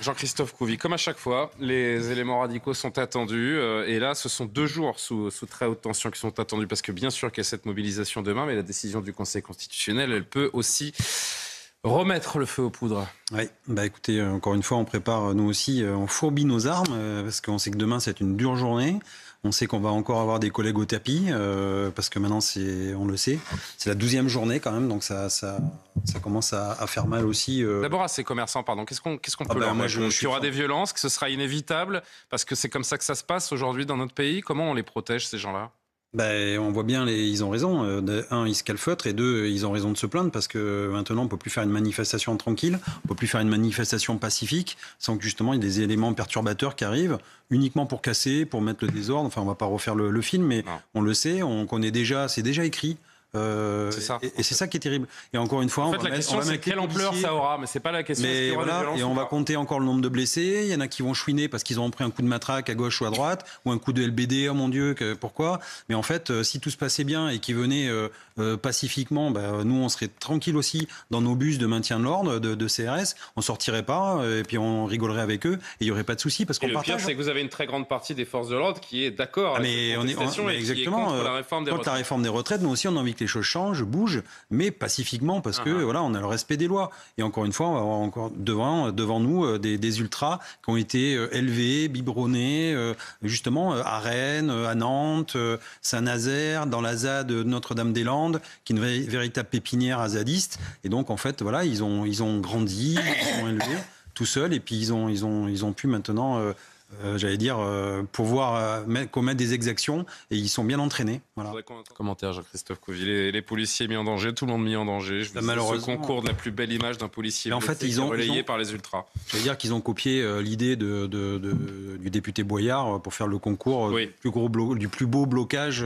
Jean-Christophe Couvi, comme à chaque fois, les éléments radicaux sont attendus. Euh, et là, ce sont deux jours sous, très haute tension qui sont attendus, parce que bien sûr qu'il y a cette mobilisation demain, mais la décision du Conseil constitutionnel, elle peut aussi remettre le feu aux poudres. Oui, bah écoutez, euh, encore une fois, on prépare euh, nous aussi, on fourbit nos armes, parce qu'on sait que demain, c'est une dure journée. On sait qu'on va encore avoir des collègues au tapis, euh, parce que maintenant, on le sait. C'est la douzième journée quand même, donc ça, commence à, faire mal aussi. Euh. D'abord à ah, ces commerçants, pardon. Qu'est-ce qu'on, qu'est-ce qu'on ah peut ben, leur dire y aura des violences, que ce sera inévitable, parce que c'est comme ça que ça se passe aujourd'hui dans notre pays. Comment on les protège, ces gens-là bah, on voit bien, les, ils ont raison. Euh, un, ils se calfeutrent et deux, ils ont raison de se plaindre parce que maintenant, on peut plus faire une manifestation tranquille, on peut plus faire une manifestation pacifique sans que justement il y ait des éléments perturbateurs qui arrivent uniquement pour casser, pour mettre le désordre. Enfin, on va pas refaire le, film, mais on le sait, on connaît déjà, c'est déjà écrit. Euh, et, c'est ça qui est terrible. Et encore une fois, en on fait, la question c'est quelle ampleur ça aura, mais c'est pas la question. et on va compter encore le nombre de blessés. Il y en a qui vont chouiner parce qu'ils ont pris un coup de matraque à gauche ou à droite, ou un coup de LBD. Oh mon Dieu, que, pourquoi Mais en fait, euh, si tout se passait bien et qu'ils venaient euh, pacifiquement, bah, nous on serait tranquille aussi dans nos bus de maintien de l'ordre, de, CRS. On sortirait pas et puis on rigolerait avec eux et il y aurait pas de souci parce qu'on Le pire, c'est que vous avez une très grande partie des forces de l'ordre qui est d'accord. Ah, avec mais on est, exactement. est contre la réforme des retraites. la nous aussi on a envie les choses changent, bougent, mais pacifiquement parce que uh-huh. voilà, on a le respect des lois. Et encore une fois, on va avoir encore devant, devant nous euh, des, ultras qui ont été euh, élevés, biberonnés, euh, justement à Rennes, à Nantes, Saint-Nazaire, dans la ZAD Notre-Dame-des-Landes, qui est une véritable pépinière azadiste. Et donc en fait, voilà, ils ont ils ont grandi, ils ont élevé tout seuls, et puis ils ont ils ont ils ont pu maintenant euh, j'allais dire, euh, pour voir commettre euh, des exactions et ils sont bien entraînés. Voilà. Commentaire Jean-Christophe Couville. les, policiers mis en danger, tout le monde mis en danger. Je vous bah, malheureusement. concours de la plus belle image d'un policier en fait, ils ont, relayé par les ultras. J'allais dire qu'ils ont copié l'idée de, du député Boyard pour faire le concours du, plus gros du plus beau blocage.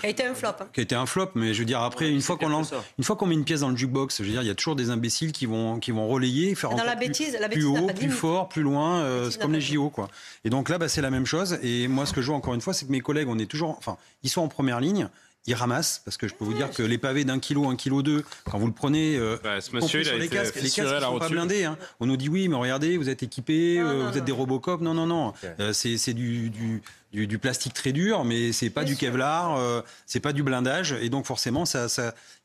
qui a été un flop. Hein. Qui a été un flop, mais je veux dire, après, une, fois qu'on une fois qu'on met une pièce dans le jukebox, je veux dire, il y a toujours des imbéciles qui vont, qui vont relayer, faire dans la bêtise, plus, la bêtise plus haut, plus fort, plus loin. C'est comme les JO, quoi. Et donc là, bah, c'est la même chose. Et moi, ce que je vois encore une fois, c'est que mes collègues, on est toujours, enfin, ils sont en première ligne. Ils ramassent, parce que je peux vous dire que les pavés d'un kilo, un kilo deux, quand vous le prenez, euh, bah, monsieur, il les, casques, ne sont hein. On nous dit oui, mais regardez, vous êtes équipés, euh, vous êtes des Robocop. Non, non, non. Euh, c'est du, du, plastique très dur, mais c'est pas du Kevlar, ce euh, c'est pas du blindage, et donc forcément, ça,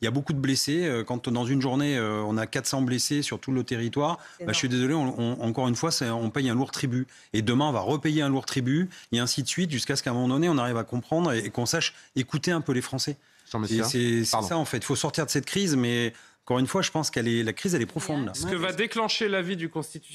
il y a beaucoup de blessés. Euh, quand dans une journée, euh, on a 400 blessés sur tout le territoire, bah, je suis désolé, encore une fois, on paye un lourd tribut. Et demain, on va repayer un lourd tribut, et ainsi de suite, jusqu'à ce qu'à un moment donné, on arrive à comprendre et, qu'on sache écouter un peu les Français. C'est ça en fait. Il faut sortir de cette crise, mais encore une fois, je pense que la crise, elle est profonde. Là. Ce que va déclencher l'avis du,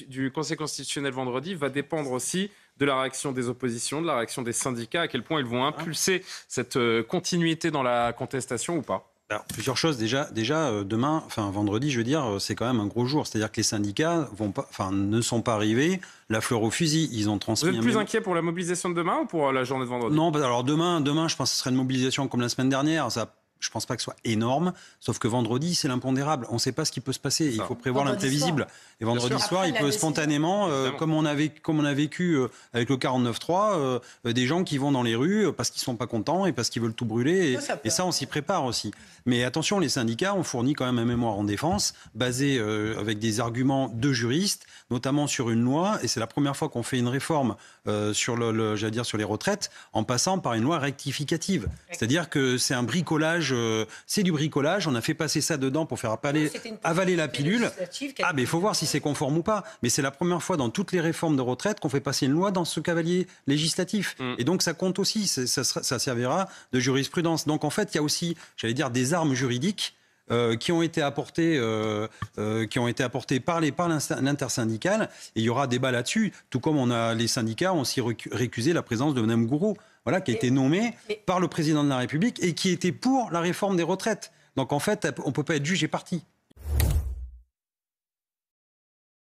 du, Conseil constitutionnel vendredi va dépendre aussi de la réaction des oppositions, de la réaction des syndicats, à quel point ils vont ah. impulser cette euh, continuité dans la contestation ou pas plusieurs choses. Déjà, déjà euh, demain, enfin vendredi, je veux dire, euh, c'est quand même un gros jour. C'est-à-dire que les syndicats vont ne sont pas arrivés la fleur au fusil. Ils ont transmis. Vous êtes plus inquiet pour la mobilisation de demain ou pour la journée de vendredi Non, bah, alors demain, demain, je pense que ce serait une mobilisation comme la semaine dernière. Ça je pense pas que ce soit énorme, sauf que vendredi, c'est l'impondérable. On ne sait pas ce qui peut se passer. Il faut prévoir l'imprévisible. Et vendredi soir, il peut spontanément, euh, comme, on a vécu, comme on a vécu avec le 49-3, euh, euh, des gens qui vont dans les rues parce qu'ils sont pas contents et parce qu'ils veulent tout brûler. Et ça, on s'y prépare aussi. Mais attention, les syndicats ont fourni quand même un mémoire en défense basé avec des arguments de juristes, notamment sur une loi. Et c'est la première fois qu'on fait une réforme sur, le, dire, sur les retraites en passant par une loi rectificative. C'est-à-dire que c'est un bricolage euh, c'est du bricolage, on a fait passer ça dedans pour faire avaler, la pilule. Ah, mais il faut voir si c'est conforme ou pas. Mais c'est la première fois dans toutes les réformes de retraite qu'on fait passer une loi dans ce cavalier législatif. Mm. Et donc ça compte aussi, ça, servira de jurisprudence. Donc en fait, il y a aussi, j'allais dire, des armes juridiques euh, qui ont été apportées, euh, qui ont été apportées par les par l'intersyndicale. Et il y aura débat là-dessus. Tout comme on a les syndicats ont aussi récusé la présence de Mme gourou voilà, qui a été nommé par le président de la République et qui était pour la réforme des retraites. Donc en fait, on ne peut pas être juge et parti.